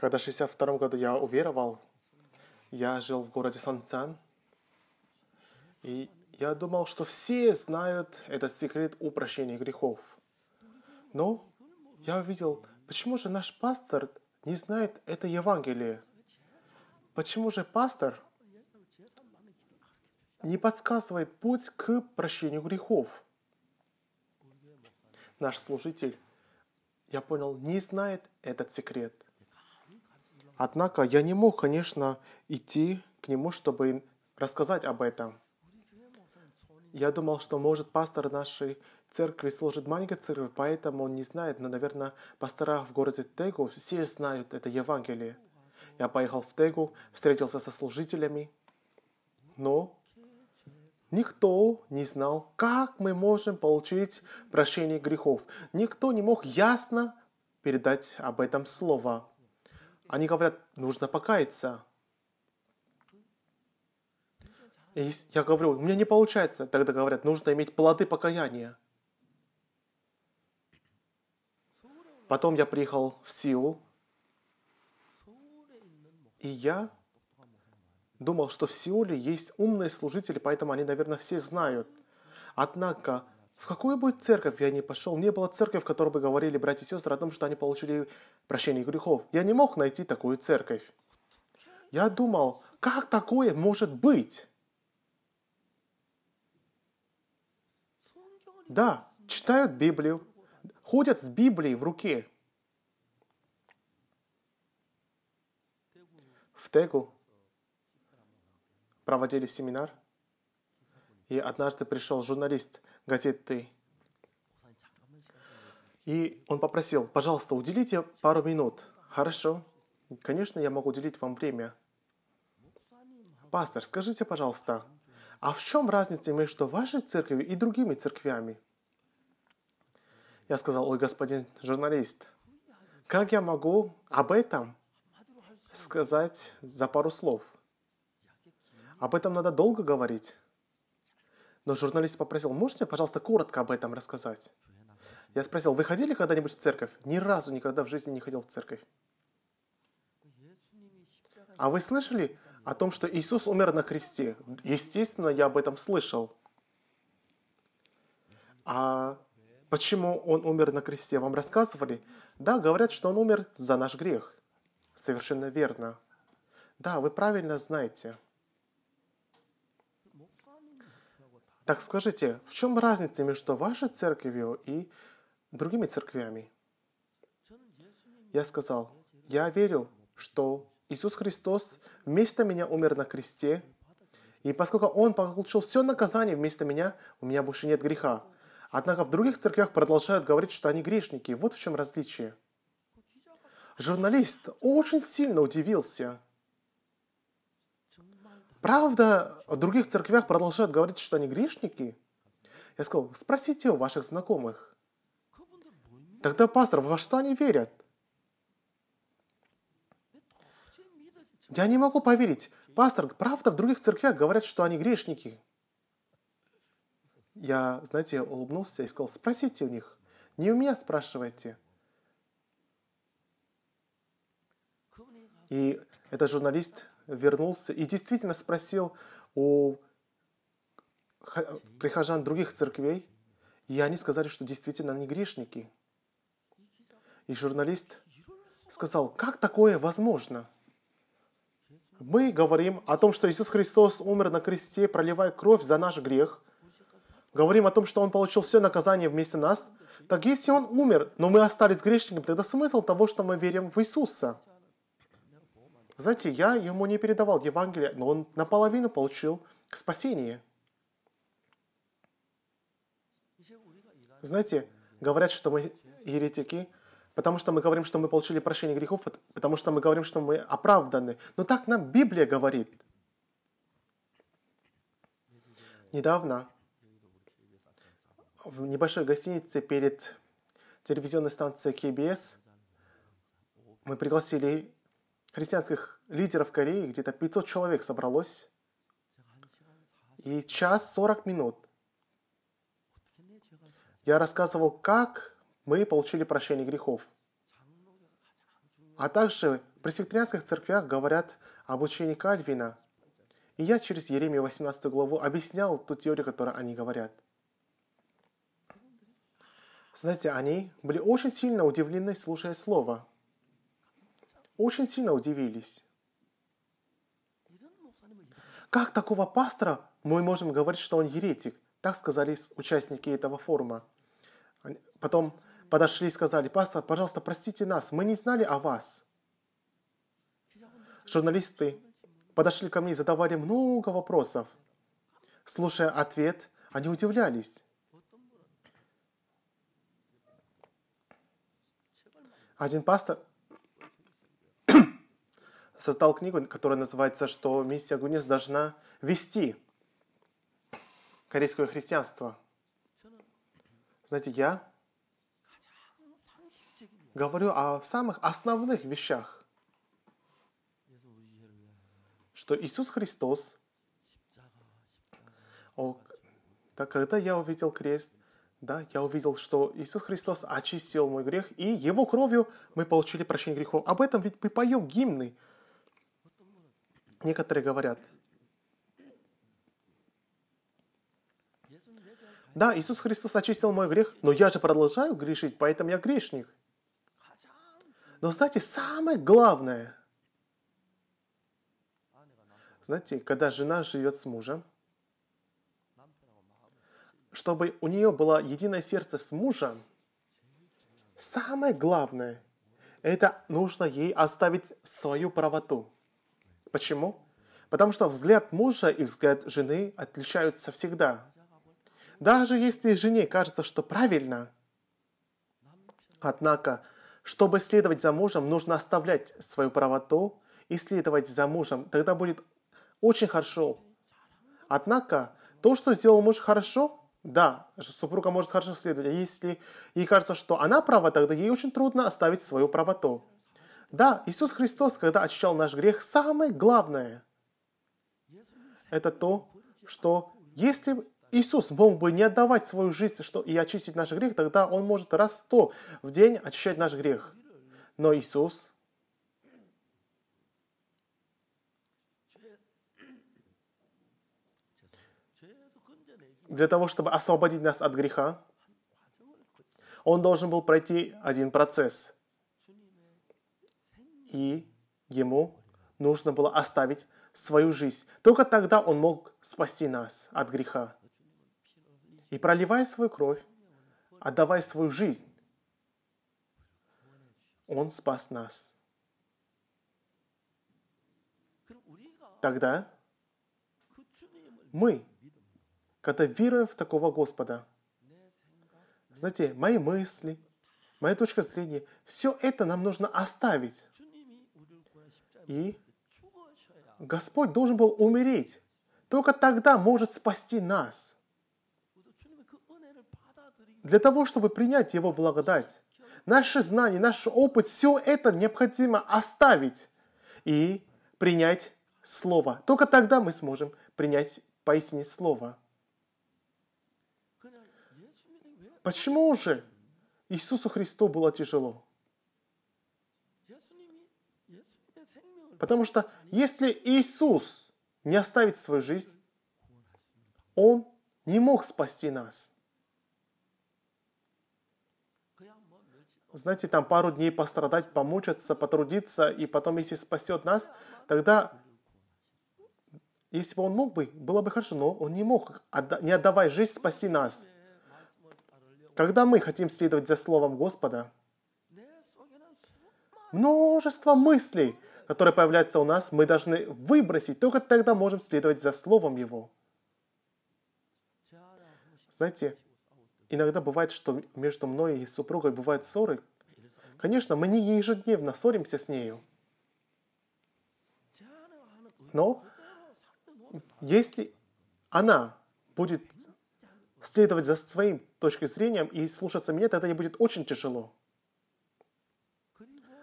Когда в 62 году я уверовал, я жил в городе Санцан, и я думал, что все знают этот секрет упрощения грехов. Но я увидел, почему же наш пастор не знает это Евангелие? Почему же пастор не подсказывает путь к прощению грехов? Наш служитель, я понял, не знает этот секрет – Однако я не мог, конечно, идти к нему, чтобы рассказать об этом. Я думал, что, может, пастор нашей церкви служит маленькой церкви, поэтому он не знает, но, наверное, пастора в городе Тегу все знают это Евангелие. Я поехал в Тегу, встретился со служителями, но никто не знал, как мы можем получить прощение грехов. Никто не мог ясно передать об этом слово. Они говорят, нужно покаяться. И я говорю, у меня не получается. Тогда говорят, нужно иметь плоды покаяния. Потом я приехал в Сеул. И я думал, что в Сеуле есть умные служители, поэтому они, наверное, все знают. Однако в какую бы церковь я ни пошел, не было церкви, в которой бы говорили братья и сестры о том, что они получили прощение грехов. Я не мог найти такую церковь. Я думал, как такое может быть? Да, читают Библию, ходят с Библией в руке. В Тегу проводили семинар. И однажды пришел журналист газеты. И он попросил, пожалуйста, уделите пару минут. Хорошо. Конечно, я могу уделить вам время. Пастор, скажите, пожалуйста, а в чем разница между вашей церковью и другими церквями? Я сказал, ой, господин журналист, как я могу об этом сказать за пару слов? Об этом надо долго говорить. Но журналист попросил, можете, пожалуйста, коротко об этом рассказать? Я спросил, вы ходили когда-нибудь в церковь? Ни разу никогда в жизни не ходил в церковь. А вы слышали о том, что Иисус умер на кресте? Естественно, я об этом слышал. А почему он умер на кресте? Вам рассказывали? Да, говорят, что он умер за наш грех. Совершенно верно. Да, вы правильно знаете. Так скажите, в чем разница между вашей церковью и другими церквями? Я сказал, я верю, что Иисус Христос вместо меня умер на кресте, и поскольку Он получил все наказание вместо меня, у меня больше нет греха. Однако в других церквях продолжают говорить, что они грешники. Вот в чем различие. Журналист очень сильно удивился – Правда, в других церквях продолжают говорить, что они грешники. Я сказал, спросите у ваших знакомых. Тогда, пастор, во что они верят? Я не могу поверить. Пастор, правда, в других церквях говорят, что они грешники. Я, знаете, улыбнулся и сказал, спросите у них. Не у меня спрашивайте. И этот журналист вернулся и действительно спросил у прихожан других церквей, и они сказали, что действительно они грешники. И журналист сказал, как такое возможно? Мы говорим о том, что Иисус Христос умер на кресте, проливая кровь за наш грех. Говорим о том, что Он получил все наказание вместе нас. Так если Он умер, но мы остались грешниками, тогда смысл того, что мы верим в Иисуса – знаете, я ему не передавал Евангелие, но он наполовину получил спасение. Знаете, говорят, что мы еретики, потому что мы говорим, что мы получили прощение грехов, потому что мы говорим, что мы оправданы. Но так нам Библия говорит. Недавно в небольшой гостинице перед телевизионной станцией КБС мы пригласили христианских лидеров Кореи, где-то 500 человек собралось, и час 40 минут я рассказывал, как мы получили прощение грехов. А также в пресвитерианских церквях говорят об учении Кальвина. И я через Еремию 18 главу объяснял ту теорию, которую они говорят. Знаете, они были очень сильно удивлены, слушая слово очень сильно удивились. Как такого пастора мы можем говорить, что он еретик? Так сказали участники этого форума. Потом подошли и сказали, пастор, пожалуйста, простите нас, мы не знали о вас. Журналисты подошли ко мне и задавали много вопросов. Слушая ответ, они удивлялись. Один пастор создал книгу, которая называется «Что миссия Гунис должна вести корейское христианство». Знаете, я говорю о самых основных вещах, что Иисус Христос, о, да, когда я увидел крест, да, я увидел, что Иисус Христос очистил мой грех, и Его кровью мы получили прощение грехов. Об этом ведь мы поем гимны – Некоторые говорят, да, Иисус Христос очистил мой грех, но я же продолжаю грешить, поэтому я грешник. Но знаете, самое главное, знаете, когда жена живет с мужем, чтобы у нее было единое сердце с мужем, самое главное, это нужно ей оставить свою правоту. Почему? Потому что взгляд мужа и взгляд жены отличаются всегда. Даже если жене кажется, что правильно, однако, чтобы следовать за мужем, нужно оставлять свою правоту и следовать за мужем. Тогда будет очень хорошо. Однако, то, что сделал муж хорошо, да, супруга может хорошо следовать. А если ей кажется, что она права, тогда ей очень трудно оставить свою правоту. Да, Иисус Христос, когда очищал наш грех, самое главное – это то, что если Иисус мог бы не отдавать свою жизнь что, и очистить наш грех, тогда Он может раз сто в день очищать наш грех. Но Иисус для того, чтобы освободить нас от греха, Он должен был пройти один процесс – и ему нужно было оставить свою жизнь. Только тогда он мог спасти нас от греха. И проливая свою кровь, отдавая свою жизнь, он спас нас. Тогда мы, когда веруем в такого Господа, знаете, мои мысли, моя точка зрения, все это нам нужно оставить. И Господь должен был умереть. Только тогда может спасти нас. Для того, чтобы принять Его благодать, наши знания, наш опыт, все это необходимо оставить и принять Слово. Только тогда мы сможем принять поистине Слово. Почему же Иисусу Христу было тяжело? Потому что если Иисус не оставит свою жизнь, Он не мог спасти нас. Знаете, там пару дней пострадать, помучаться, потрудиться, и потом, если спасет нас, тогда, если бы Он мог бы, было бы хорошо, но Он не мог, не отдавая жизнь, спасти нас. Когда мы хотим следовать за Словом Господа, множество мыслей – которое появляется у нас, мы должны выбросить, только тогда можем следовать за словом его. Знаете, иногда бывает, что между мной и супругой бывают ссоры. Конечно, мы не ежедневно ссоримся с нею. Но если она будет следовать за своим точкой зрения и слушаться меня, тогда ей будет очень тяжело.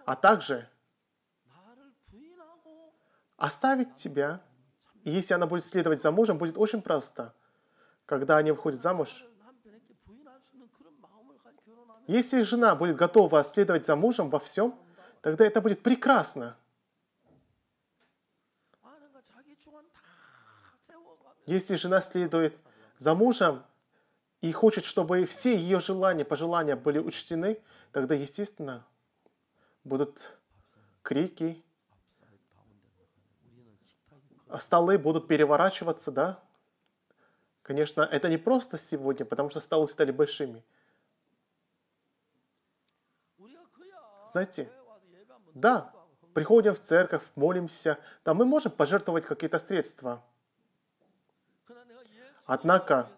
А также Оставить тебя. И если она будет следовать за мужем, будет очень просто. Когда они выходят замуж, если жена будет готова следовать за мужем во всем, тогда это будет прекрасно. Если жена следует за мужем и хочет, чтобы все ее желания, пожелания были учтены, тогда, естественно, будут крики, столы будут переворачиваться, да? Конечно, это не просто сегодня, потому что столы стали большими. Знаете, да, приходим в церковь, молимся, там мы можем пожертвовать какие-то средства. Однако,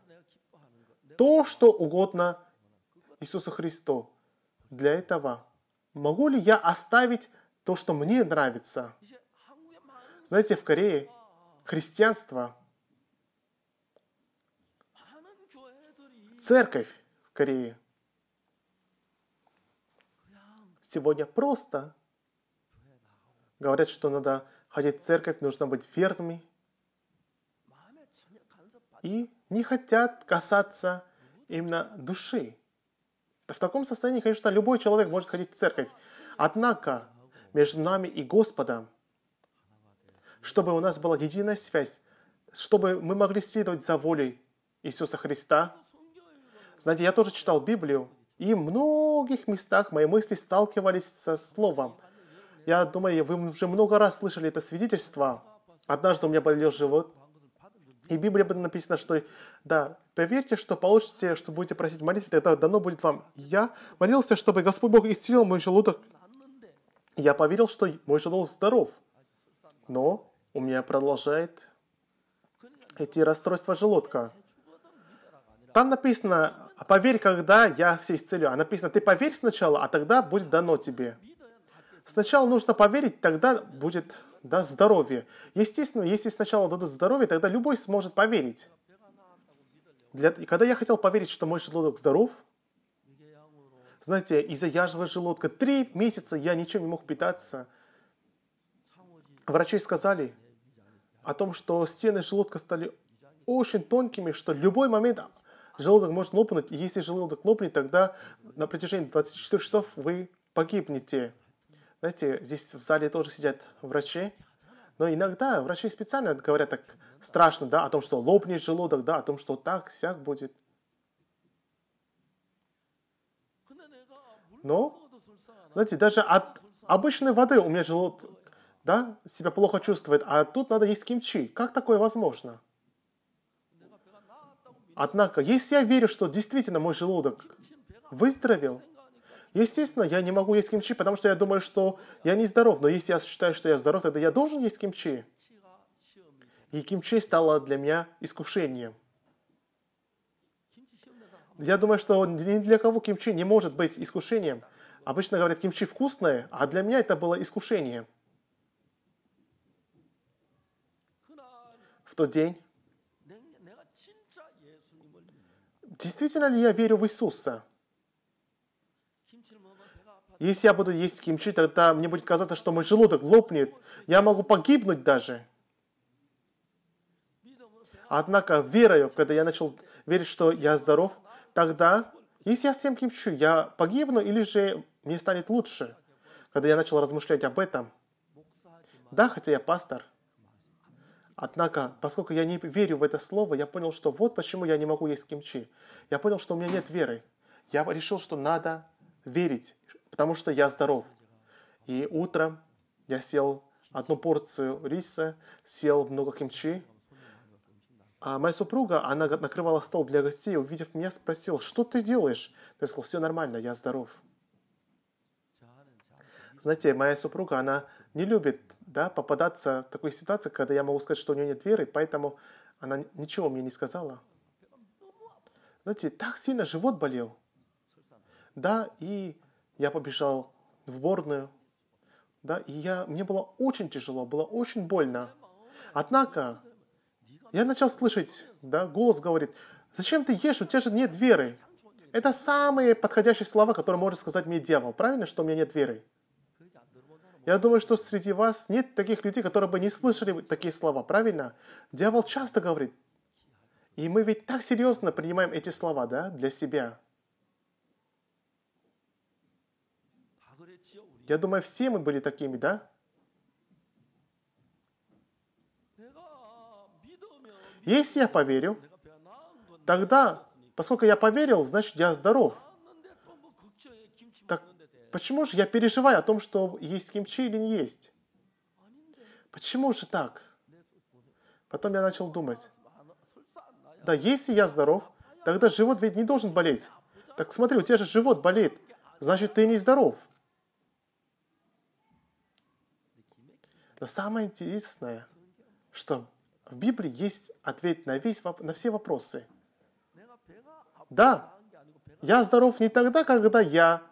то, что угодно Иисусу Христу, для этого могу ли я оставить то, что мне нравится? Знаете, в Корее Христианство, церковь в Корее сегодня просто. Говорят, что надо ходить в церковь, нужно быть верными. И не хотят касаться именно души. В таком состоянии, конечно, любой человек может ходить в церковь. Однако между нами и Господом – чтобы у нас была единая связь, чтобы мы могли следовать за волей Иисуса Христа. Знаете, я тоже читал Библию, и в многих местах мои мысли сталкивались со Словом. Я думаю, вы уже много раз слышали это свидетельство. Однажды у меня болел живот, и в Библии было написано, что да, поверьте, что получите, что будете просить молитвы, тогда дано будет вам. Я молился, чтобы Господь Бог исцелил мой желудок. Я поверил, что мой желудок здоров. Но у меня продолжает эти расстройства желудка. Там написано, поверь, когда я все исцелю. А написано, ты поверь сначала, а тогда будет дано тебе. Сначала нужно поверить, тогда будет да, здоровье. Естественно, если сначала дадут здоровье, тогда любой сможет поверить. Для... И когда я хотел поверить, что мой желудок здоров, знаете, из-за яжевого желудка три месяца я ничем не мог питаться. Врачи сказали, о том, что стены желудка стали очень тонкими, что любой момент желудок может лопнуть, и если желудок лопнет, тогда на протяжении 24 часов вы погибнете. Знаете, здесь в зале тоже сидят врачи, но иногда врачи специально говорят так страшно, да, о том, что лопнет желудок, да, о том, что так, сяк будет. Но, знаете, даже от обычной воды у меня желудок да, себя плохо чувствует, а тут надо есть кимчи. Как такое возможно? Однако, если я верю, что действительно мой желудок выздоровел, естественно, я не могу есть кимчи, потому что я думаю, что я не здоров. Но если я считаю, что я здоров, тогда я должен есть кимчи. И кимчи стало для меня искушением. Я думаю, что ни для кого кимчи не может быть искушением. Обычно говорят, кимчи вкусное, а для меня это было искушение. в тот день? Действительно ли я верю в Иисуса? Если я буду есть кимчи, тогда мне будет казаться, что мой желудок лопнет. Я могу погибнуть даже. Однако верою, когда я начал верить, что я здоров, тогда, если я съем кимчи, я погибну или же мне станет лучше. Когда я начал размышлять об этом, да, хотя я пастор – Однако, поскольку я не верю в это слово, я понял, что вот почему я не могу есть кимчи. Я понял, что у меня нет веры. Я решил, что надо верить, потому что я здоров. И утром я съел одну порцию риса, съел много кимчи. А моя супруга, она накрывала стол для гостей, увидев меня, спросила, что ты делаешь? Я сказал, все нормально, я здоров. Знаете, моя супруга, она не любит да, попадаться в такой ситуации, когда я могу сказать, что у нее нет веры, поэтому она ничего мне не сказала. Знаете, так сильно живот болел. Да, и я побежал в борную. Да, и я, мне было очень тяжело, было очень больно. Однако, я начал слышать, да, голос говорит, зачем ты ешь, у тебя же нет веры. Это самые подходящие слова, которые может сказать мне дьявол. Правильно, что у меня нет веры? Я думаю, что среди вас нет таких людей, которые бы не слышали такие слова, правильно? Дьявол часто говорит. И мы ведь так серьезно принимаем эти слова, да, для себя. Я думаю, все мы были такими, да? Если я поверю, тогда, поскольку я поверил, значит, я здоров. Почему же я переживаю о том, что есть кимчи или не есть? Почему же так? Потом я начал думать. Да, если я здоров, тогда живот ведь не должен болеть. Так смотри, у тебя же живот болит. Значит, ты не здоров. Но самое интересное, что в Библии есть ответ на, весь, на все вопросы. Да, я здоров не тогда, когда я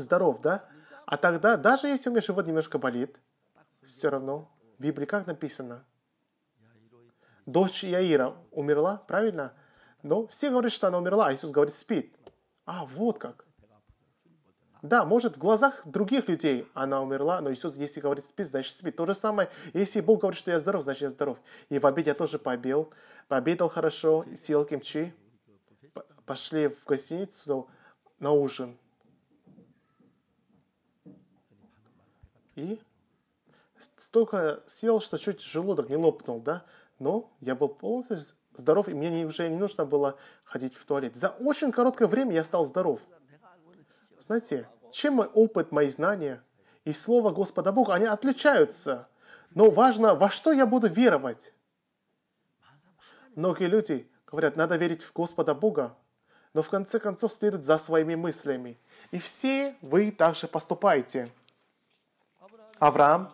здоров, да? А тогда, даже если у меня живот немножко болит, все равно, в Библии как написано? Дочь Яира умерла, правильно? Но все говорят, что она умерла, а Иисус говорит, спит. А, вот как. Да, может, в глазах других людей она умерла, но Иисус, если говорит спит, значит спит. То же самое, если Бог говорит, что я здоров, значит я здоров. И в обед я тоже пообедал, пообедал хорошо, съел кимчи, пошли в гостиницу на ужин. и столько съел, что чуть желудок не лопнул, да, но я был полностью здоров, и мне не, уже не нужно было ходить в туалет. За очень короткое время я стал здоров. Знаете, чем мой опыт, мои знания и Слово Господа Бога, они отличаются. Но важно, во что я буду веровать. Многие люди говорят, надо верить в Господа Бога, но в конце концов следуют за своими мыслями. И все вы также поступаете. Авраам,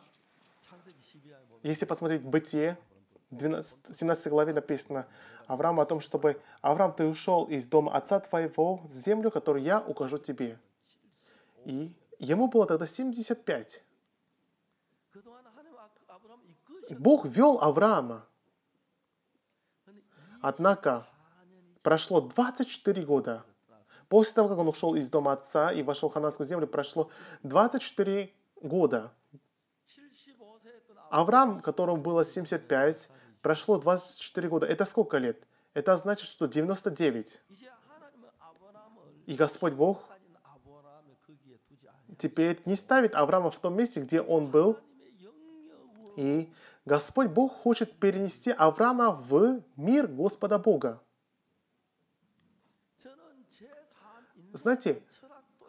если посмотреть Бытие, 12, 17 главе написано Авраам о том, чтобы «Авраам, ты ушел из дома отца твоего в землю, которую я укажу тебе». И ему было тогда 75. Бог вел Авраама. Однако прошло 24 года. После того, как он ушел из дома отца и вошел в хананскую землю, прошло 24 года. Авраам, которому было 75, прошло 24 года. Это сколько лет? Это значит, что 99. И Господь Бог теперь не ставит Авраама в том месте, где он был. И Господь Бог хочет перенести Авраама в мир Господа Бога. Знаете,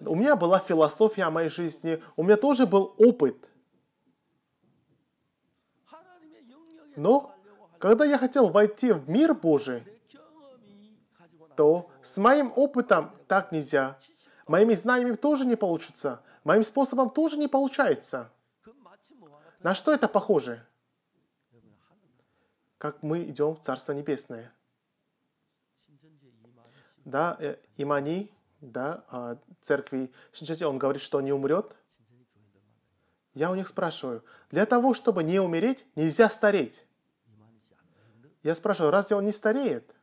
у меня была философия о моей жизни, у меня тоже был опыт. Но когда я хотел войти в мир Божий, то с моим опытом так нельзя. Моими знаниями тоже не получится. Моим способом тоже не получается. На что это похоже? Как мы идем в Царство Небесное. Да, э, Имани да, а церкви Шинчати, он говорит, что не умрет. Я у них спрашиваю, для того, чтобы не умереть, нельзя стареть. Я спрашиваю, разве он не стареет?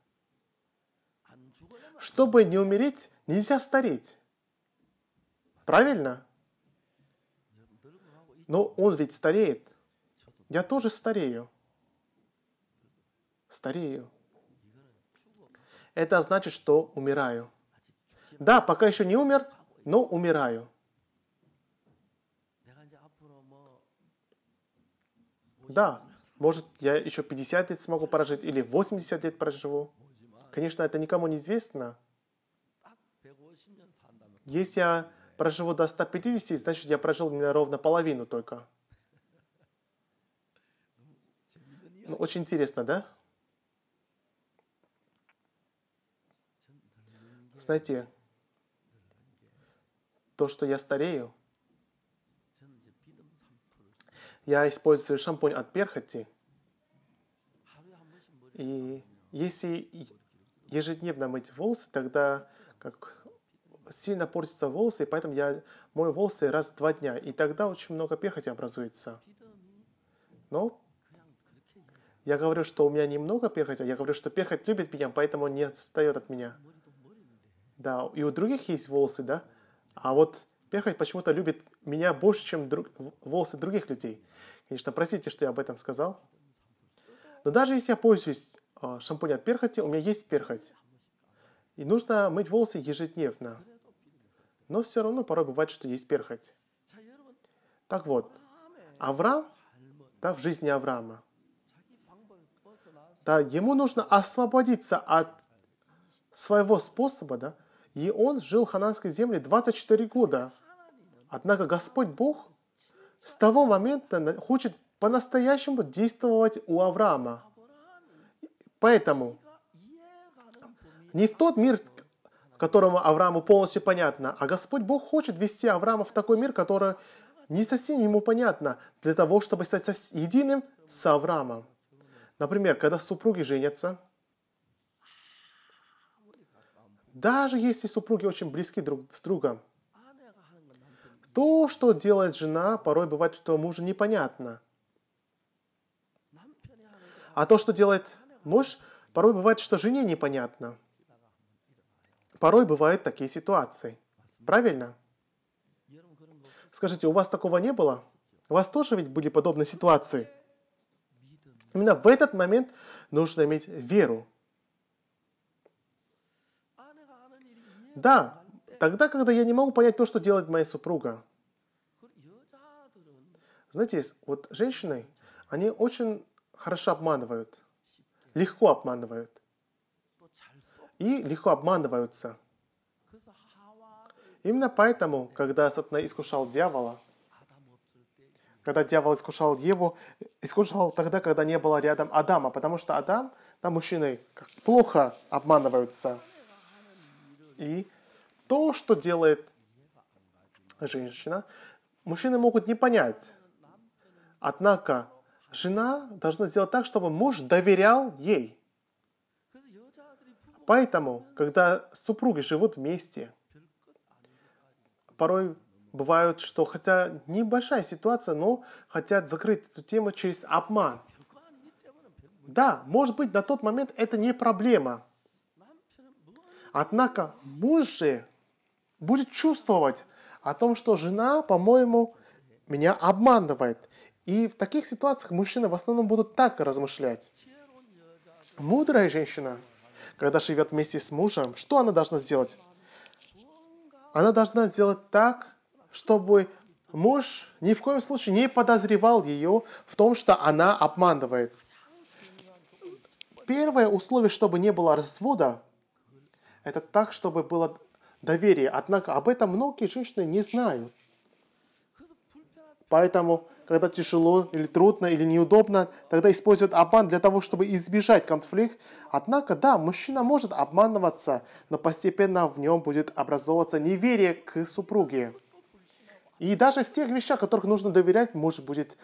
Чтобы не умереть, нельзя стареть. Правильно? Но он ведь стареет. Я тоже старею. Старею. Это значит, что умираю. Да, пока еще не умер, но умираю. Да, может, я еще 50 лет смогу прожить или 80 лет проживу. Конечно, это никому не известно. Если я проживу до 150, значит, я прожил ровно половину только. Ну, очень интересно, да? Знаете, то, что я старею. Я использую шампунь от перхоти. И если ежедневно мыть волосы, тогда как сильно портятся волосы, и поэтому я мою волосы раз в два дня, и тогда очень много перхоти образуется. Но я говорю, что у меня немного перхоти, а я говорю, что перхоть любит меня, поэтому не отстает от меня. Да, и у других есть волосы, да? А вот перхоть почему-то любит меня больше, чем друг, волосы других людей. Конечно, простите, что я об этом сказал. Но даже если я пользуюсь а, шампунем от перхоти, у меня есть перхоть. И нужно мыть волосы ежедневно. Но все равно порой бывает, что есть перхоть. Так вот, Авраам, да, в жизни Авраама, да, ему нужно освободиться от своего способа, да, и он жил в хананской земле 24 года. Однако Господь Бог с того момента хочет по-настоящему действовать у Авраама. Поэтому не в тот мир, которому Аврааму полностью понятно, а Господь Бог хочет вести Авраама в такой мир, который не совсем ему понятно, для того, чтобы стать единым с Авраамом. Например, когда супруги женятся – даже если супруги очень близки друг с другом. То, что делает жена, порой бывает, что мужу непонятно. А то, что делает муж, порой бывает, что жене непонятно. Порой бывают такие ситуации. Правильно? Скажите, у вас такого не было? У вас тоже ведь были подобные ситуации? Именно в этот момент нужно иметь веру. Да, тогда, когда я не могу понять то, что делает моя супруга. Знаете, вот женщины, они очень хорошо обманывают, легко обманывают и легко обманываются. Именно поэтому, когда Сатана искушал дьявола, когда дьявол искушал Еву, искушал тогда, когда не было рядом Адама, потому что Адам, там мужчины плохо обманываются – и то, что делает женщина, мужчины могут не понять. Однако жена должна сделать так, чтобы муж доверял ей. Поэтому, когда супруги живут вместе, порой бывает, что хотя небольшая ситуация, но хотят закрыть эту тему через обман. Да, может быть, на тот момент это не проблема – Однако муж же будет чувствовать о том, что жена, по-моему, меня обманывает. И в таких ситуациях мужчины в основном будут так размышлять. Мудрая женщина, когда живет вместе с мужем, что она должна сделать? Она должна сделать так, чтобы муж ни в коем случае не подозревал ее в том, что она обманывает. Первое условие, чтобы не было развода, это так, чтобы было доверие. Однако об этом многие женщины не знают. Поэтому, когда тяжело или трудно или неудобно, тогда используют обман для того, чтобы избежать конфликт. Однако, да, мужчина может обманываться, но постепенно в нем будет образовываться неверие к супруге. И даже в тех вещах, которых нужно доверять, муж будет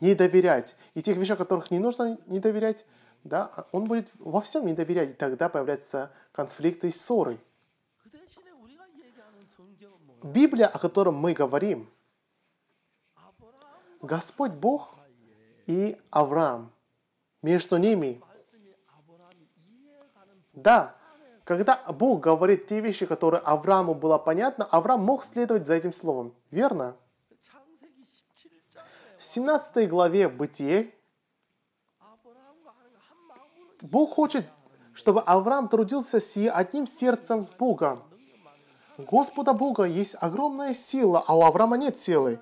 не доверять. И тех вещах, которых не нужно не доверять, да, а он будет во всем не доверять, и тогда появляются конфликты и ссоры. Библия, о котором мы говорим, Господь Бог и Авраам, между ними. Да, когда Бог говорит те вещи, которые Аврааму было понятно, Авраам мог следовать за этим словом, верно? В 17 главе Бытие Бог хочет, чтобы Авраам трудился си одним сердцем с Богом. Господа Бога есть огромная сила, а у Авраама нет силы.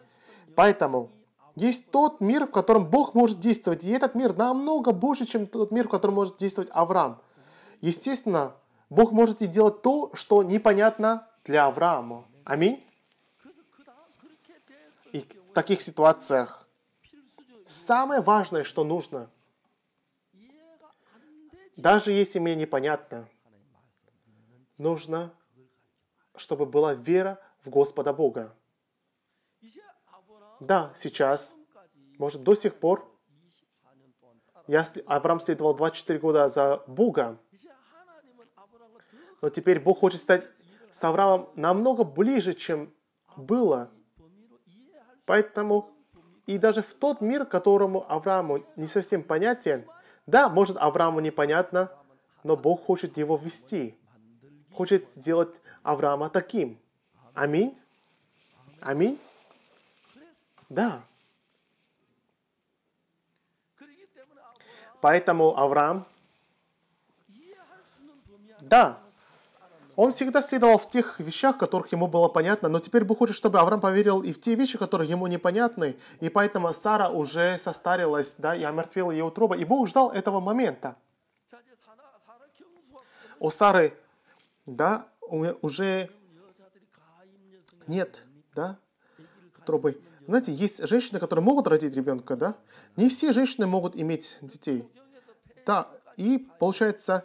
Поэтому есть тот мир, в котором Бог может действовать, и этот мир намного больше, чем тот мир, в котором может действовать Авраам. Естественно, Бог может и делать то, что непонятно для Авраама. Аминь. И в таких ситуациях самое важное, что нужно – даже если мне непонятно, нужно, чтобы была вера в Господа Бога. Да, сейчас, может, до сих пор, я, Авраам следовал 24 года за Бога, но теперь Бог хочет стать с Авраамом намного ближе, чем было. Поэтому и даже в тот мир, которому Аврааму не совсем понятен, да, может, Аврааму непонятно, но Бог хочет его ввести. Хочет сделать Авраама таким. Аминь. Аминь. Да. Поэтому Авраам, да, он всегда следовал в тех вещах, которых ему было понятно, но теперь Бог хочет, чтобы Авраам поверил и в те вещи, которые ему непонятны, и поэтому Сара уже состарилась, да, и омертвела ее утроба, и Бог ждал этого момента. У Сары, да, уже нет, да, утробы. Знаете, есть женщины, которые могут родить ребенка, да? Не все женщины могут иметь детей. Да, и получается,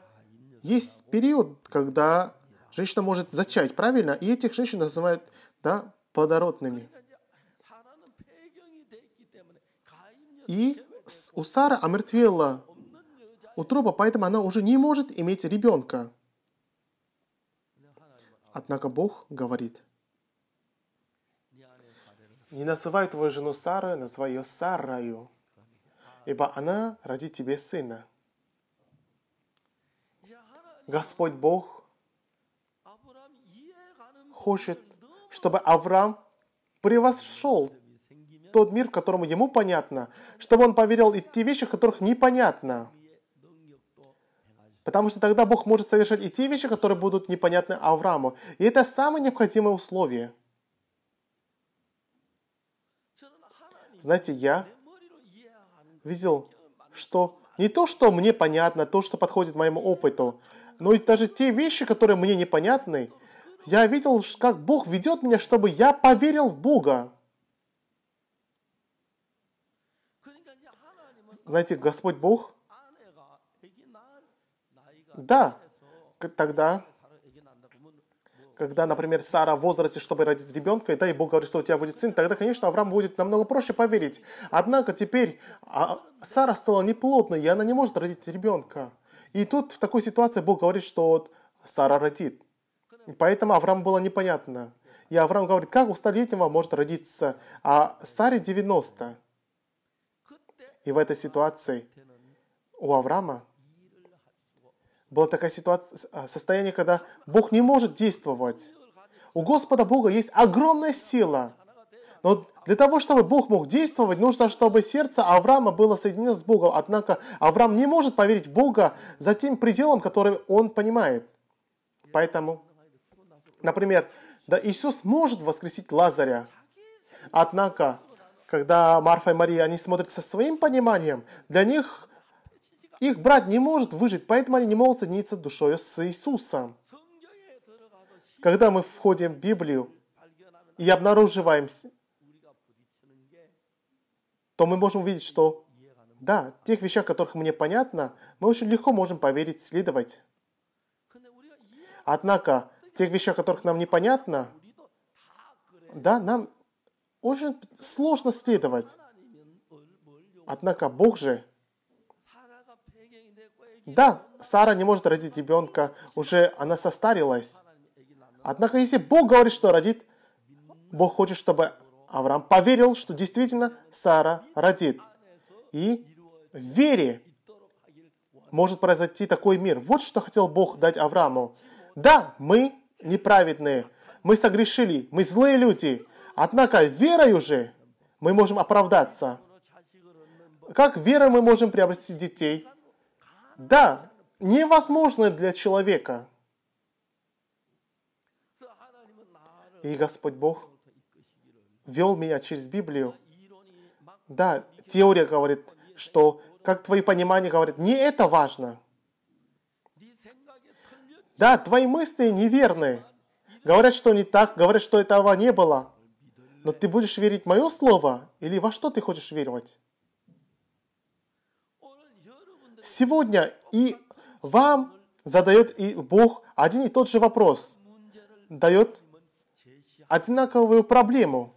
есть период, когда Женщина может зачать, правильно? И этих женщин называют да, плодородными. И у Сары омертвела утроба, поэтому она уже не может иметь ребенка. Однако Бог говорит, не называй твою жену Сарой, называй ее Сарою, ибо она родит тебе сына. Господь Бог хочет, чтобы Авраам превзошел тот мир, в котором ему понятно, чтобы он поверил и те вещи, которых непонятно. Потому что тогда Бог может совершать и те вещи, которые будут непонятны Аврааму. И это самое необходимое условие. Знаете, я видел, что не то, что мне понятно, то, что подходит моему опыту, но и даже те вещи, которые мне непонятны, я видел, как Бог ведет меня, чтобы я поверил в Бога. Знаете, Господь Бог? Да. Тогда, когда, например, Сара в возрасте, чтобы родить ребенка, и да, и Бог говорит, что у тебя будет сын, тогда, конечно, Авраам будет намного проще поверить. Однако теперь а, Сара стала неплотной, и она не может родить ребенка. И тут в такой ситуации Бог говорит, что Сара родит. Поэтому Аврааму было непонятно. И Авраам говорит, как у столетнего может родиться, а Саре 90. И в этой ситуации у Авраама было такое ситуация, а, состояние, когда Бог не может действовать. У Господа Бога есть огромная сила. Но для того, чтобы Бог мог действовать, нужно, чтобы сердце Авраама было соединено с Богом. Однако Авраам не может поверить в Бога за тем пределом, который он понимает. Поэтому Например, да, Иисус может воскресить Лазаря. Однако, когда Марфа и Мария, они смотрят со своим пониманием, для них их брат не может выжить, поэтому они не могут соединиться душой с Иисусом. Когда мы входим в Библию и обнаруживаем, то мы можем увидеть, что да, тех вещах, которых мне понятно, мы очень легко можем поверить, следовать. Однако, тех вещах, которых нам непонятно, да, нам очень сложно следовать. Однако Бог же, да, Сара не может родить ребенка, уже она состарилась. Однако если Бог говорит, что родит, Бог хочет, чтобы Авраам поверил, что действительно Сара родит. И в вере может произойти такой мир. Вот что хотел Бог дать Аврааму. Да, мы неправедные, мы согрешили, мы злые люди. Однако верой уже мы можем оправдаться. Как верой мы можем приобрести детей? Да, невозможно для человека. И Господь Бог вел меня через Библию. Да, теория говорит, что, как твои понимания говорят, не это важно – да, твои мысли неверные. Говорят, что не так, говорят, что этого не было. Но ты будешь верить в мое слово или во что ты хочешь веровать? Сегодня и вам задает и Бог один и тот же вопрос, дает одинаковую проблему.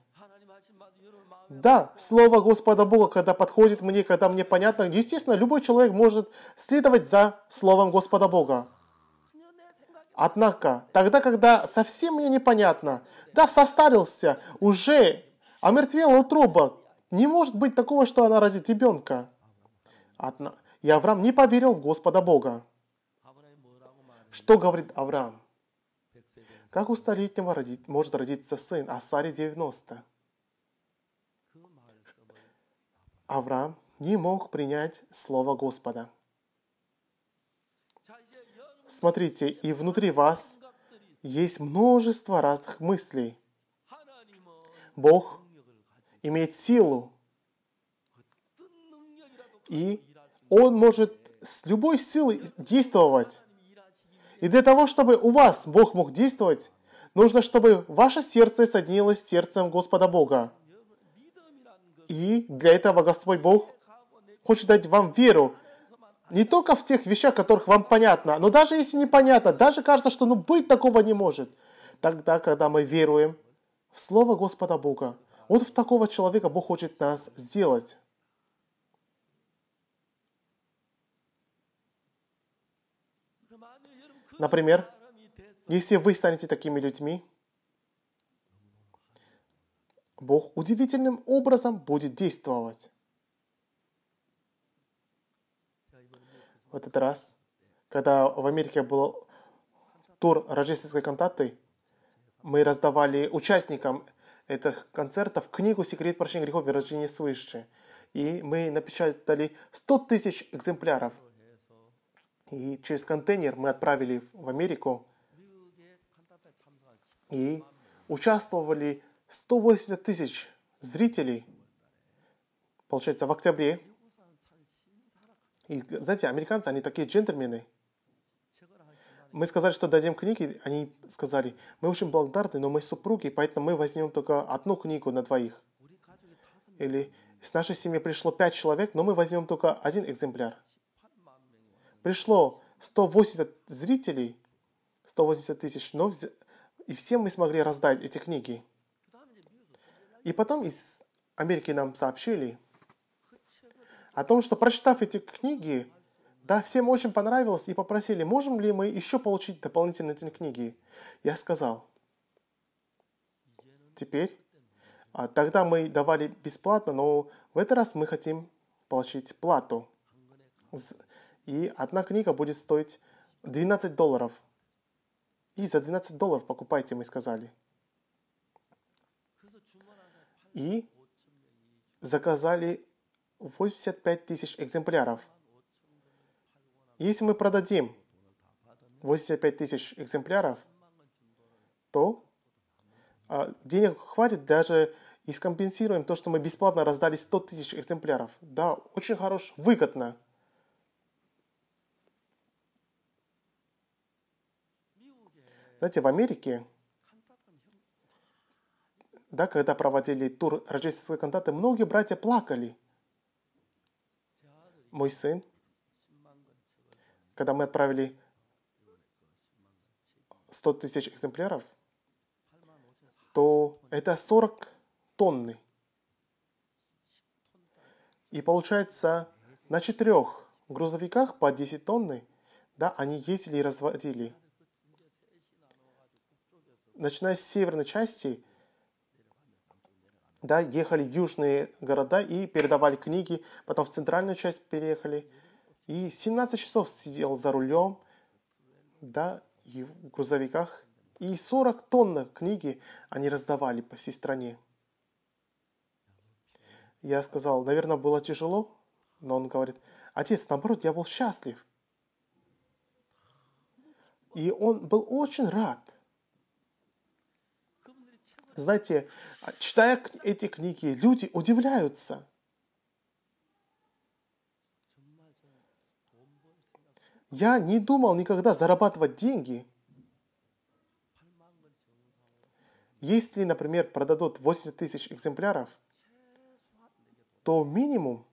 Да, слово Господа Бога, когда подходит мне, когда мне понятно, естественно, любой человек может следовать за словом Господа Бога. Однако, тогда, когда совсем мне непонятно, да, состарился уже, а мертвела утроба, не может быть такого, что она родит ребенка. Одна... И Авраам не поверил в Господа Бога. Что говорит Авраам? Как у столетнего родить, может родиться сын, а Саре 90? Авраам не мог принять слово Господа. Смотрите, и внутри вас есть множество разных мыслей. Бог имеет силу, и Он может с любой силой действовать. И для того, чтобы у вас Бог мог действовать, нужно, чтобы ваше сердце соединилось с сердцем Господа Бога. И для этого Господь Бог хочет дать вам веру, не только в тех вещах, которых вам понятно, но даже если непонятно, даже кажется, что ну быть такого не может. Тогда, когда мы веруем в Слово Господа Бога, вот в такого человека Бог хочет нас сделать. Например, если вы станете такими людьми, Бог удивительным образом будет действовать. в этот раз, когда в Америке был тур рождественской кантаты, мы раздавали участникам этих концертов книгу «Секрет прощения грехов и рождения свыше». И мы напечатали 100 тысяч экземпляров. И через контейнер мы отправили в Америку. И участвовали 180 тысяч зрителей. Получается, в октябре и знаете, американцы, они такие джентльмены. Мы сказали, что дадим книги, они сказали, мы очень благодарны, но мы супруги, поэтому мы возьмем только одну книгу на двоих. Или с нашей семьи пришло пять человек, но мы возьмем только один экземпляр. Пришло 180 зрителей, 180 тысяч, но вз... и всем мы смогли раздать эти книги. И потом из Америки нам сообщили – о том, что прочитав эти книги, да, всем очень понравилось и попросили, можем ли мы еще получить дополнительные эти книги. Я сказал, теперь, а, тогда мы давали бесплатно, но в этот раз мы хотим получить плату. И одна книга будет стоить 12 долларов. И за 12 долларов покупайте, мы сказали. И заказали 85 тысяч экземпляров. Если мы продадим 85 тысяч экземпляров, то а, денег хватит даже и скомпенсируем то, что мы бесплатно раздали 100 тысяч экземпляров. Да, очень хорош, выгодно. Знаете, в Америке, да, когда проводили тур рождественской кантаты, многие братья плакали – мой сын, когда мы отправили 100 тысяч экземпляров, то это 40 тонны. И получается, на четырех грузовиках по 10 тонны, да, они ездили и разводили. Начиная с северной части да, ехали в южные города и передавали книги, потом в центральную часть переехали. И 17 часов сидел за рулем, да, и в грузовиках. И 40 тонн книги они раздавали по всей стране. Я сказал, наверное, было тяжело, но он говорит, отец, наоборот, я был счастлив. И он был очень рад. Знаете, а, читая эти книги, люди удивляются. Я не думал никогда зарабатывать деньги. Если, например, продадут 80 тысяч экземпляров, то минимум,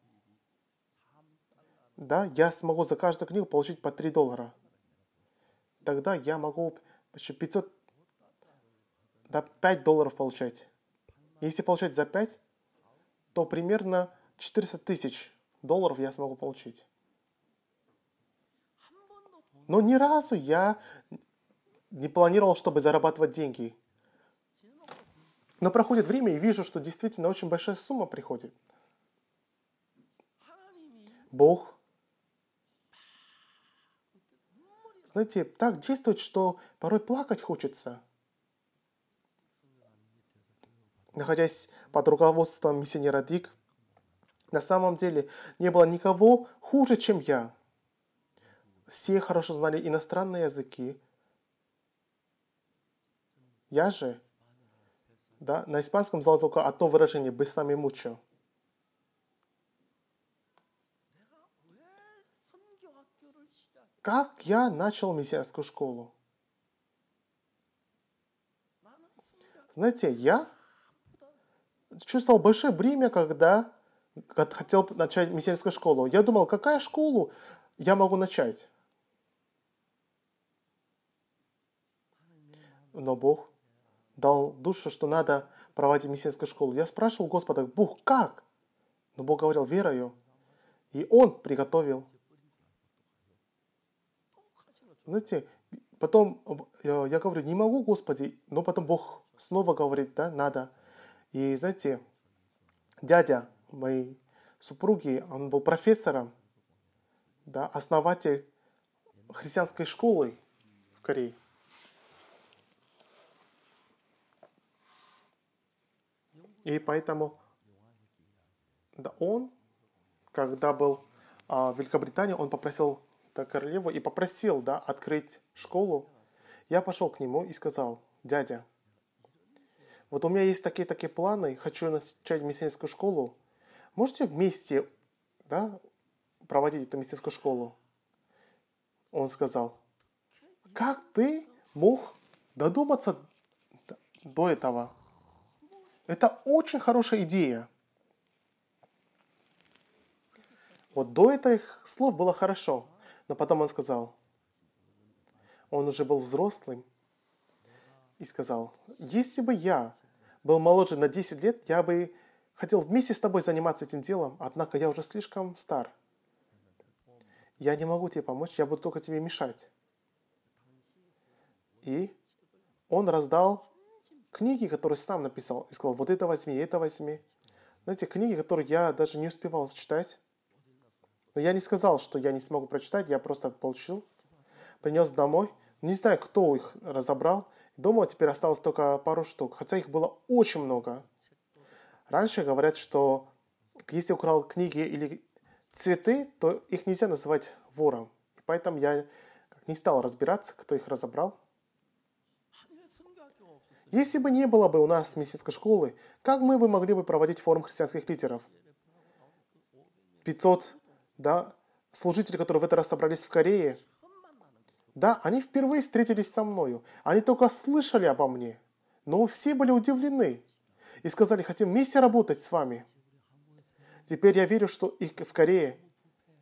да, я смогу за каждую книгу получить по 3 доллара. Тогда я могу 500 да, 5 долларов получаете. Если получать за 5, то примерно 400 тысяч долларов я смогу получить. Но ни разу я не планировал, чтобы зарабатывать деньги. Но проходит время и вижу, что действительно очень большая сумма приходит. Бог, знаете, так действует, что порой плакать хочется – находясь под руководством миссионера Дик, на самом деле не было никого хуже, чем я. Все хорошо знали иностранные языки. Я же, да, на испанском знал только одно выражение «без нами мучо». Как я начал миссионерскую школу? Знаете, я чувствовал большое бремя, когда хотел начать миссионерскую школу. Я думал, какая школу я могу начать? Но Бог дал душу, что надо проводить миссионерскую школу. Я спрашивал Господа, Бог, как? Но Бог говорил, верою. И Он приготовил. Знаете, потом я говорю, не могу, Господи, но потом Бог снова говорит, да, надо. И знаете, дядя моей супруги, он был профессором, да, основатель христианской школы в Корее. И поэтому да, он, когда был а, в Великобритании, он попросил да, королеву и попросил да, открыть школу. Я пошел к нему и сказал, дядя, вот у меня есть такие-такие планы, хочу начать миссионерскую школу. Можете вместе да, проводить эту миссионерскую школу? Он сказал, как ты мог додуматься до этого? Это очень хорошая идея. Вот до этих слов было хорошо, но потом он сказал, он уже был взрослым, и сказал, если бы я был моложе на 10 лет, я бы хотел вместе с тобой заниматься этим делом, однако я уже слишком стар. Я не могу тебе помочь, я буду только тебе мешать. И он раздал книги, которые сам написал, и сказал, вот это возьми, это возьми. Знаете, книги, которые я даже не успевал читать. Но я не сказал, что я не смогу прочитать, я просто получил, принес домой. Не знаю, кто их разобрал. Дома теперь осталось только пару штук, хотя их было очень много. Раньше говорят, что если украл книги или цветы, то их нельзя называть вором. И поэтому я не стал разбираться, кто их разобрал. Если бы не было бы у нас мессийской школы, как мы бы могли бы проводить форум христианских лидеров? 500 да, служителей, которые в это раз собрались в Корее, да, они впервые встретились со мною. Они только слышали обо мне. Но все были удивлены. И сказали, хотим вместе работать с вами. Теперь я верю, что их в Корее.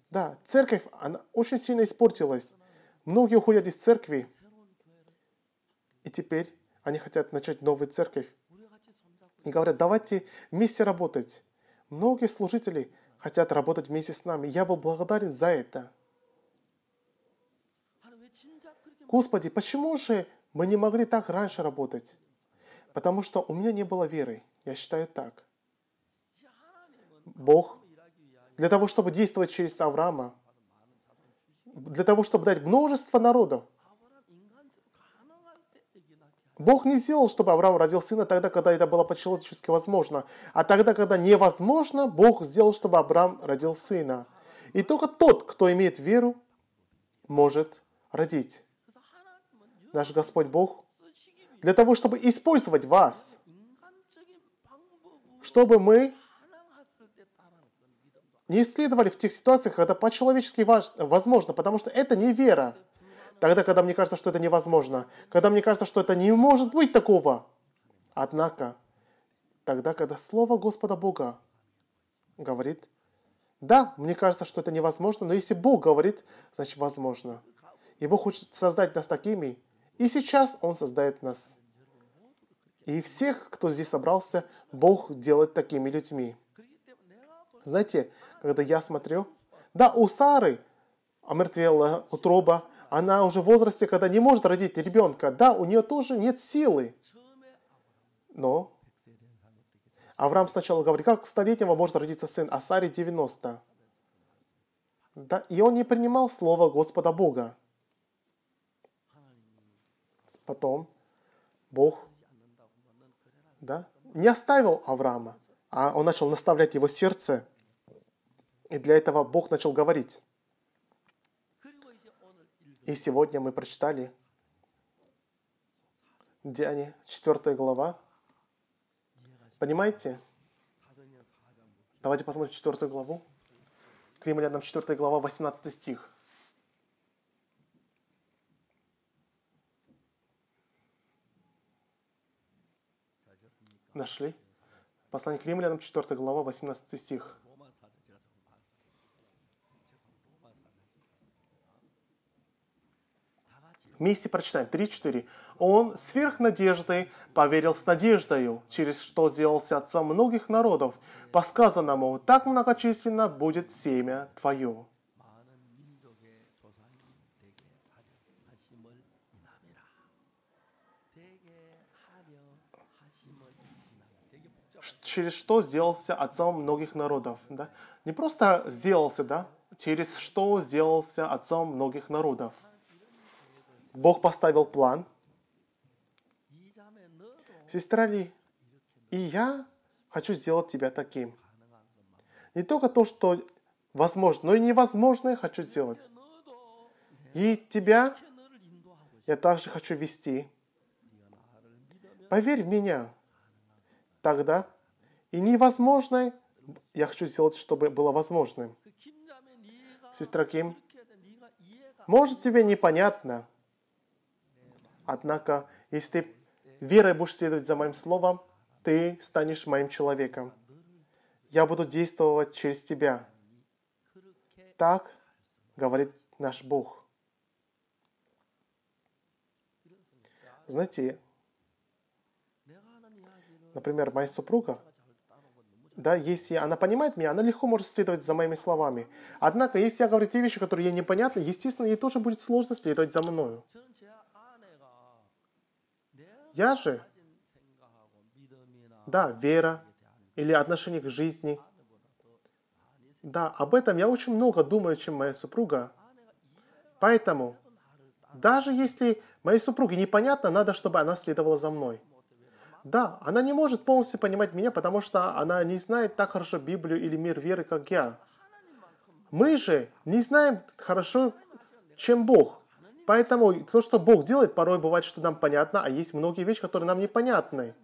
Да, церковь, она очень сильно испортилась. Многие уходят из церкви. И теперь они хотят начать новую церковь. И говорят, давайте вместе работать. Многие служители хотят работать вместе с нами. Я был благодарен за это. Господи, почему же мы не могли так раньше работать? Потому что у меня не было веры. Я считаю так. Бог для того, чтобы действовать через Авраама, для того, чтобы дать множество народов. Бог не сделал, чтобы Авраам родил сына тогда, когда это было по-человечески возможно. А тогда, когда невозможно, Бог сделал, чтобы Авраам родил сына. И только тот, кто имеет веру, может родить наш Господь Бог, для того, чтобы использовать вас, чтобы мы не исследовали в тех ситуациях, когда по-человечески возможно, потому что это не вера. Тогда, когда мне кажется, что это невозможно, когда мне кажется, что это не может быть такого. Однако, тогда, когда Слово Господа Бога говорит, да, мне кажется, что это невозможно, но если Бог говорит, значит возможно. И Бог хочет создать нас такими, и сейчас Он создает нас. И всех, кто здесь собрался, Бог делает такими людьми. Знаете, когда я смотрю, да, у Сары омертвела утроба, она уже в возрасте, когда не может родить ребенка. Да, у нее тоже нет силы. Но Авраам сначала говорит, как столетнего может родиться сын, а Саре 90. Да, и он не принимал слова Господа Бога потом Бог да, не оставил Авраама, а он начал наставлять его сердце, и для этого Бог начал говорить. И сегодня мы прочитали Деяния, 4 глава. Понимаете? Давайте посмотрим 4 главу. К римлянам 4 глава, 18 стих. Нашли? Послание к римлянам, 4 глава, 18 стих. Вместе прочитаем. 3-4. «Он сверх надеждой поверил с надеждою, через что сделался отцом многих народов, по сказанному, так многочисленно будет семя твое». через что сделался отцом многих народов. Да? Не просто сделался, да, через что сделался отцом многих народов. Бог поставил план. Сестра Ли, и я хочу сделать тебя таким. Не только то, что возможно, но и невозможное хочу сделать. И тебя я также хочу вести. Поверь в меня. Тогда и невозможное я хочу сделать, чтобы было возможным. Сестра Ким, может тебе непонятно, однако, если ты верой будешь следовать за моим словом, ты станешь моим человеком. Я буду действовать через тебя. Так говорит наш Бог. Знаете, например, моя супруга, да, если она понимает меня, она легко может следовать за моими словами. Однако, если я говорю те вещи, которые ей непонятны, естественно, ей тоже будет сложно следовать за мною. Я же, да, вера или отношение к жизни, да, об этом я очень много думаю, чем моя супруга. Поэтому, даже если моей супруге непонятно, надо, чтобы она следовала за мной. Да, она не может полностью понимать меня, потому что она не знает так хорошо Библию или мир веры, как я. Мы же не знаем хорошо, чем Бог. Поэтому то, что Бог делает, порой бывает, что нам понятно, а есть многие вещи, которые нам непонятны.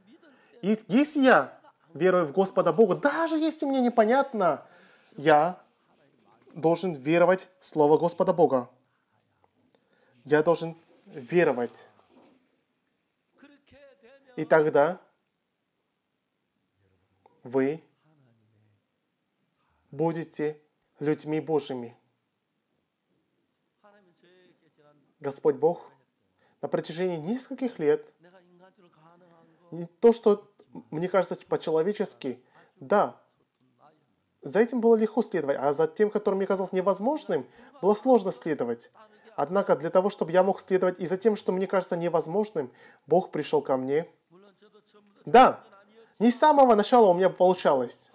И если я верую в Господа Бога, даже если мне непонятно, я должен веровать в Слово Господа Бога. Я должен веровать. И тогда вы будете людьми Божьими. Господь Бог на протяжении нескольких лет не то, что мне кажется по-человечески, да, за этим было легко следовать, а за тем, который мне казалось невозможным, было сложно следовать. Однако для того, чтобы я мог следовать и за тем, что мне кажется невозможным, Бог пришел ко мне – да, не с самого начала у меня получалось.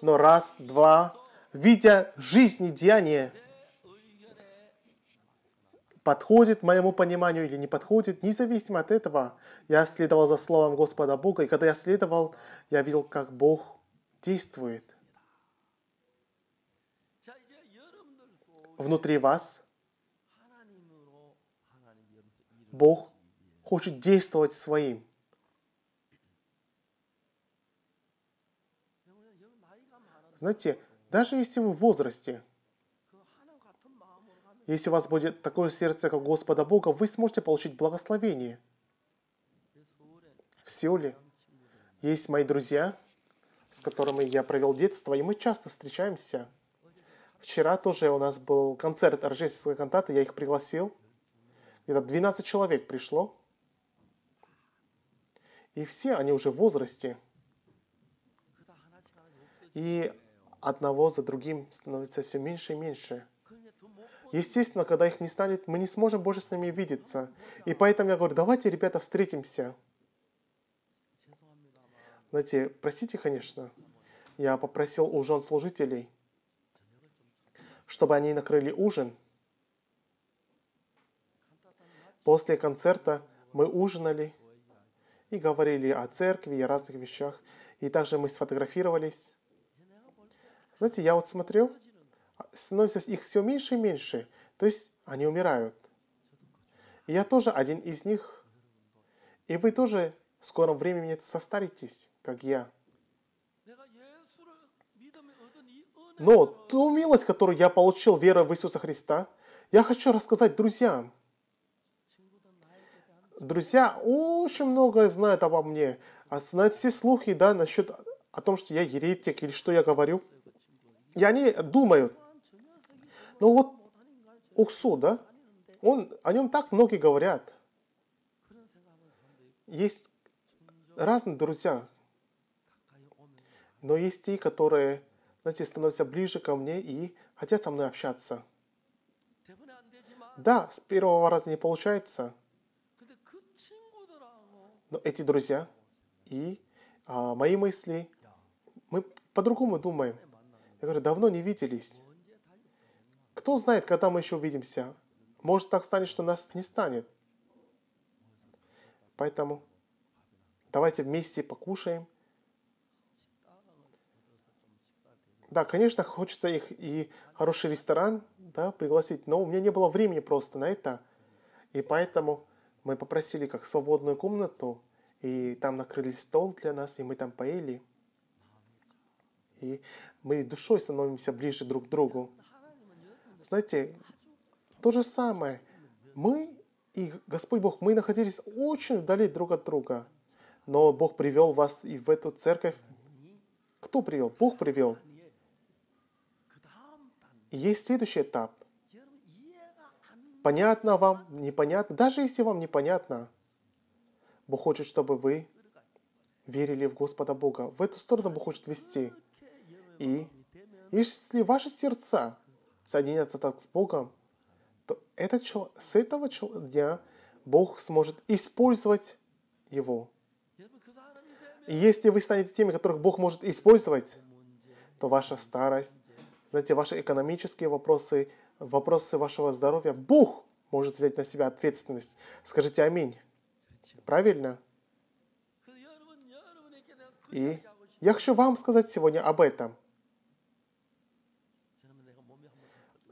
Но раз, два, видя жизнь и деяние, подходит моему пониманию или не подходит, независимо от этого, я следовал за словом Господа Бога, и когда я следовал, я видел, как Бог действует. Внутри вас Бог хочет действовать своим. Знаете, даже если вы в возрасте, если у вас будет такое сердце, как Господа Бога, вы сможете получить благословение. В Сеуле есть мои друзья, с которыми я провел детство, и мы часто встречаемся. Вчера тоже у нас был концерт рождественской кантаты, я их пригласил. Где-то 12 человек пришло. И все они уже в возрасте. И одного за другим становится все меньше и меньше. Естественно, когда их не станет, мы не сможем больше с ними видеться. И поэтому я говорю, давайте, ребята, встретимся. Знаете, простите, конечно, я попросил у жен служителей, чтобы они накрыли ужин. После концерта мы ужинали и говорили о церкви и разных вещах. И также мы сфотографировались. Знаете, я вот смотрю, а, становится их все меньше и меньше, то есть они умирают. И я тоже один из них. И вы тоже в скором времени состаритесь, как я. Но ту милость, которую я получил верой в Иисуса Христа, я хочу рассказать друзьям. Друзья очень многое знают обо мне, а знают все слухи да, насчет о том, что я еретик или что я говорю – и они думают, ну вот Уксу, да, он, о нем так многие говорят. Есть разные друзья, но есть те, которые, знаете, становятся ближе ко мне и хотят со мной общаться. Да, с первого раза не получается. Но эти друзья и а, мои мысли, мы по-другому думаем. Я говорю, давно не виделись. Кто знает, когда мы еще увидимся? Может, так станет, что нас не станет. Поэтому давайте вместе покушаем. Да, конечно, хочется их и хороший ресторан да, пригласить, но у меня не было времени просто на это. И поэтому мы попросили как свободную комнату, и там накрыли стол для нас, и мы там поели. И мы душой становимся ближе друг к другу. Знаете, то же самое. Мы и Господь Бог, мы находились очень вдали друг от друга. Но Бог привел вас и в эту церковь. Кто привел? Бог привел. И есть следующий этап. Понятно вам, непонятно. Даже если вам непонятно, Бог хочет, чтобы вы верили в Господа Бога. В эту сторону Бог хочет вести. И если ваши сердца соединятся так с Богом, то этот, с этого дня Бог сможет использовать его. И если вы станете теми, которых Бог может использовать, то ваша старость, знаете, ваши экономические вопросы, вопросы вашего здоровья, Бог может взять на себя ответственность. Скажите аминь. Правильно? И я хочу вам сказать сегодня об этом –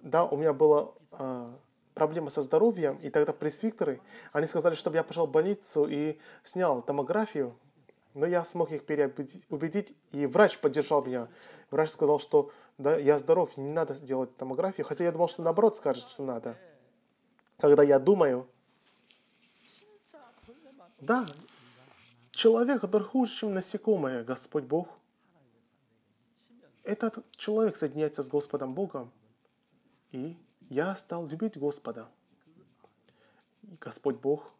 да, у меня была э, проблема со здоровьем, и тогда пресвикторы, они сказали, чтобы я пошел в больницу и снял томографию, но я смог их переубедить, и врач поддержал меня. Врач сказал, что да, я здоров, не надо делать томографию, хотя я думал, что наоборот скажет, что надо. Когда я думаю, да, человек, который хуже, чем насекомое, Господь Бог, этот человек соединяется с Господом Богом, и я стал любить Господа. И Господь Бог.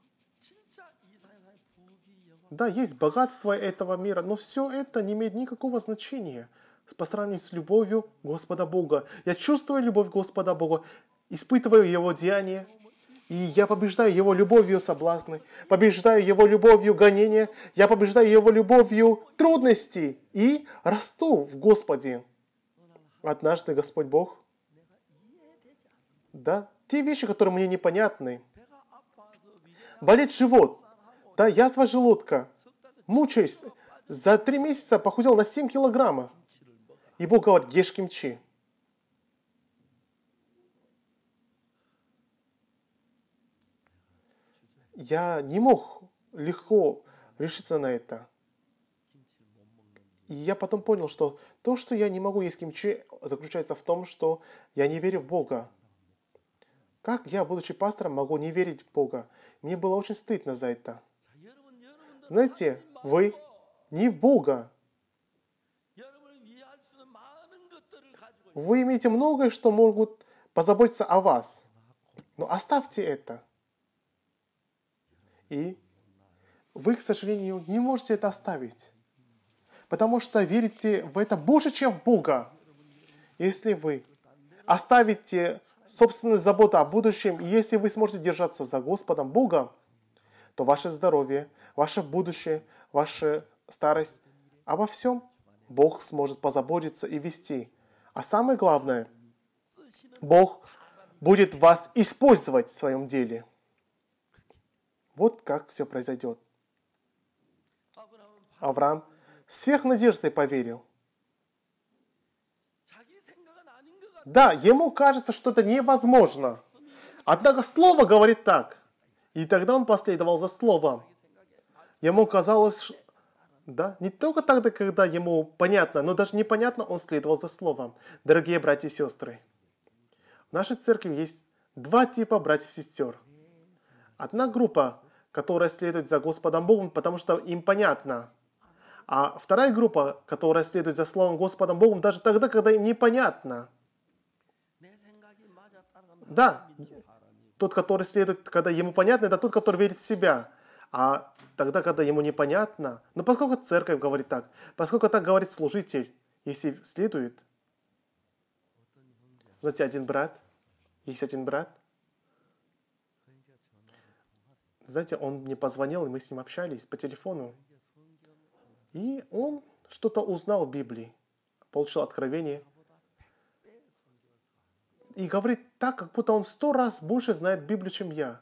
Да, есть богатство этого мира, но все это не имеет никакого значения по сравнению с любовью Господа Бога. Я чувствую любовь Господа Бога, испытываю Его деяния, и я побеждаю Его любовью соблазны, побеждаю Его любовью гонения, я побеждаю Его любовью трудностей и расту в Господе. Однажды Господь Бог – да, те вещи, которые мне непонятны. Болит живот, да, язва желудка. Мучаюсь. За три месяца похудел на 7 килограмма. И Бог говорит, ешь кимчи. Я не мог легко решиться на это. И я потом понял, что то, что я не могу есть кимчи, заключается в том, что я не верю в Бога. Как я, будучи пастором, могу не верить в Бога? Мне было очень стыдно за это. Знаете, вы не в Бога. Вы имеете многое, что могут позаботиться о вас. Но оставьте это. И вы, к сожалению, не можете это оставить. Потому что верите в это больше, чем в Бога. Если вы оставите собственная забота о будущем, и если вы сможете держаться за Господом Богом, то ваше здоровье, ваше будущее, ваша старость, обо всем Бог сможет позаботиться и вести. А самое главное, Бог будет вас использовать в своем деле. Вот как все произойдет. Авраам сверх надеждой поверил, Да, ему кажется, что это невозможно. Однако слово говорит так. И тогда он последовал за словом. Ему казалось, да, не только тогда, когда ему понятно, но даже непонятно, он следовал за словом. Дорогие братья и сестры, в нашей церкви есть два типа братьев-сестер. и Одна группа, которая следует за Господом Богом, потому что им понятно. А вторая группа, которая следует за Словом Господом Богом, даже тогда, когда им непонятно. Да, тот, который следует, когда ему понятно, это тот, который верит в себя. А тогда, когда ему непонятно, но ну, поскольку церковь говорит так, поскольку так говорит служитель, если следует. Знаете, один брат, есть один брат, знаете, он мне позвонил, и мы с ним общались по телефону. И он что-то узнал в Библии, получил откровение – и говорит так, как будто он сто раз больше знает Библию, чем я.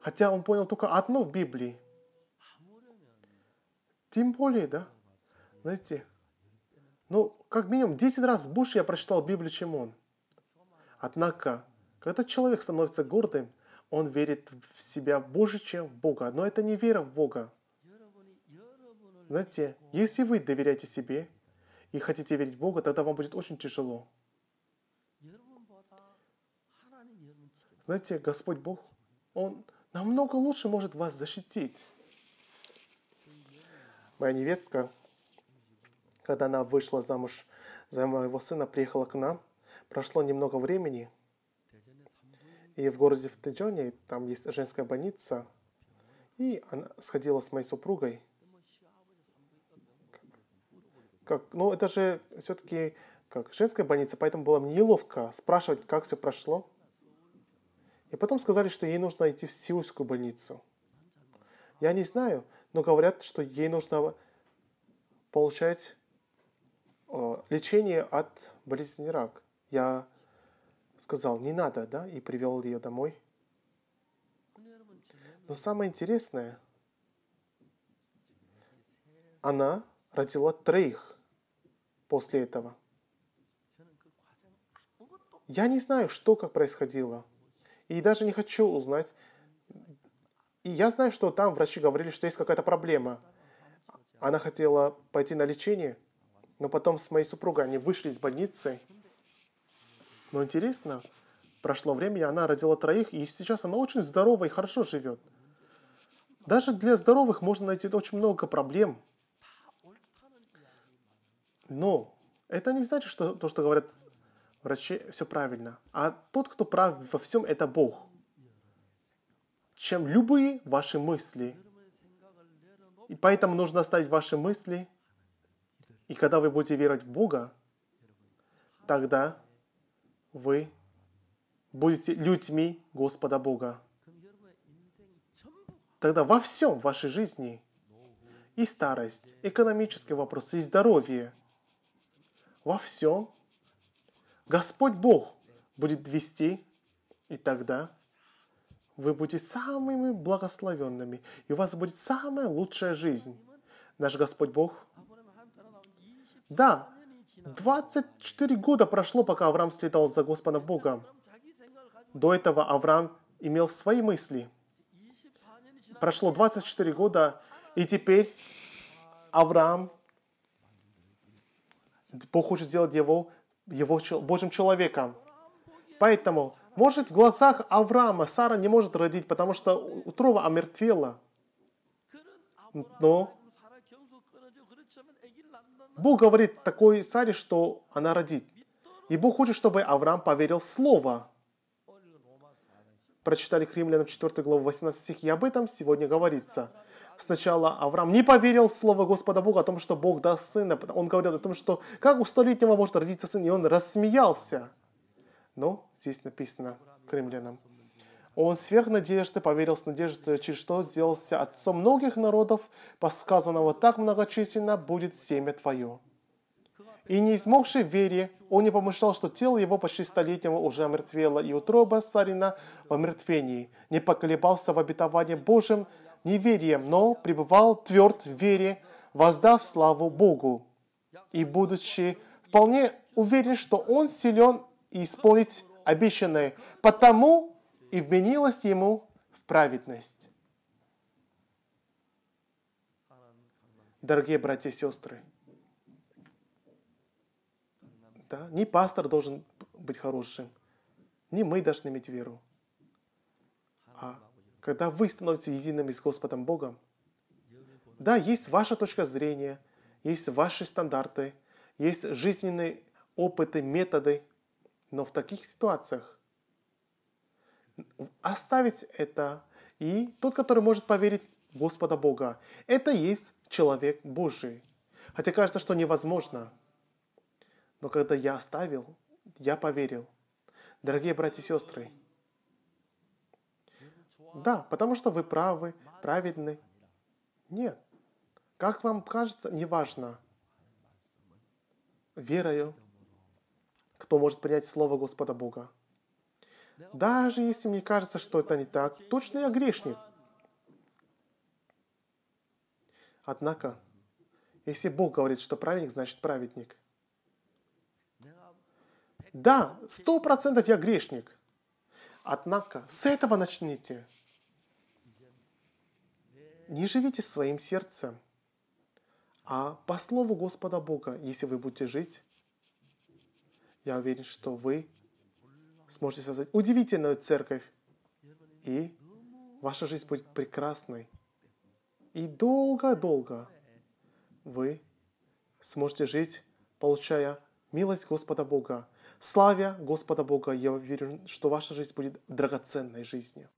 Хотя он понял только одно в Библии. Тем более, да? Знаете, ну, как минимум 10 раз больше я прочитал Библию, чем он. Однако, когда человек становится гордым, он верит в себя больше, чем в Бога. Но это не вера в Бога. Знаете, если вы доверяете себе и хотите верить в Бога, тогда вам будет очень тяжело. знаете, Господь Бог, Он намного лучше может вас защитить. Моя невестка, когда она вышла замуж за моего сына, приехала к нам. Прошло немного времени, и в городе в Тэджоне, там есть женская больница, и она сходила с моей супругой. Как, ну, это же все-таки как женская больница, поэтому было мне неловко спрашивать, как все прошло. И потом сказали, что ей нужно идти в Сиульскую больницу. Я не знаю, но говорят, что ей нужно получать э, лечение от болезни рак. Я сказал, не надо, да, и привел ее домой. Но самое интересное, она родила троих после этого. Я не знаю, что как происходило – и даже не хочу узнать. И я знаю, что там врачи говорили, что есть какая-то проблема. Она хотела пойти на лечение, но потом с моей супругой они вышли из больницы. Но интересно, прошло время, и она родила троих, и сейчас она очень здорова и хорошо живет. Даже для здоровых можно найти очень много проблем. Но это не значит, что то, что говорят врачи, все правильно. А тот, кто прав во всем, это Бог. Чем любые ваши мысли. И поэтому нужно оставить ваши мысли. И когда вы будете веровать в Бога, тогда вы будете людьми Господа Бога. Тогда во всем вашей жизни и старость, экономические вопросы, и здоровье, во всем Господь Бог будет вести, и тогда вы будете самыми благословенными, и у вас будет самая лучшая жизнь. Наш Господь Бог. Да, 24 года прошло, пока Авраам следовал за Господом Богом. До этого Авраам имел свои мысли. Прошло 24 года, и теперь Авраам, Бог хочет сделать его его Божьим человеком. Поэтому, может, в глазах Авраама Сара не может родить, потому что утрова омертвела. Но Бог говорит такой Саре, что она родит. И Бог хочет, чтобы Авраам поверил Слово. Прочитали к римлянам 4 главу 18 стих, и об этом сегодня говорится сначала Авраам не поверил в слово Господа Бога о том, что Бог даст сына. Он говорил о том, что как у столетнего может родиться сын, и он рассмеялся. Но здесь написано кремлянам. Он сверх надежды поверил с надеждой, через что сделался отцом многих народов, по сказанного так многочисленно будет семя твое. И не измогший в вере, он не помышлял, что тело его почти столетнего уже омертвело, и утроба Сарина в омертвении, не поколебался в обетовании Божьем, неверием, но пребывал тверд в вере, воздав славу Богу. И будучи вполне уверен, что он силен исполнить обещанное, потому и вменилось ему в праведность. Дорогие братья и сестры, да, не пастор должен быть хорошим, не мы должны иметь веру, а когда вы становитесь едиными с Господом Богом. Да, есть ваша точка зрения, есть ваши стандарты, есть жизненные опыты, методы, но в таких ситуациях оставить это и тот, который может поверить в Господа Бога, это есть человек Божий. Хотя кажется, что невозможно. Но когда я оставил, я поверил. Дорогие братья и сестры, да, потому что вы правы, праведны. Нет. Как вам кажется, неважно. Верою, кто может принять Слово Господа Бога. Даже если мне кажется, что это не так, точно я грешник. Однако, если Бог говорит, что праведник, значит праведник. Да, сто процентов я грешник. Однако, с этого начните не живите своим сердцем, а по слову Господа Бога, если вы будете жить, я уверен, что вы сможете создать удивительную церковь, и ваша жизнь будет прекрасной. И долго-долго вы сможете жить, получая милость Господа Бога, славя Господа Бога. Я уверен, что ваша жизнь будет драгоценной жизнью.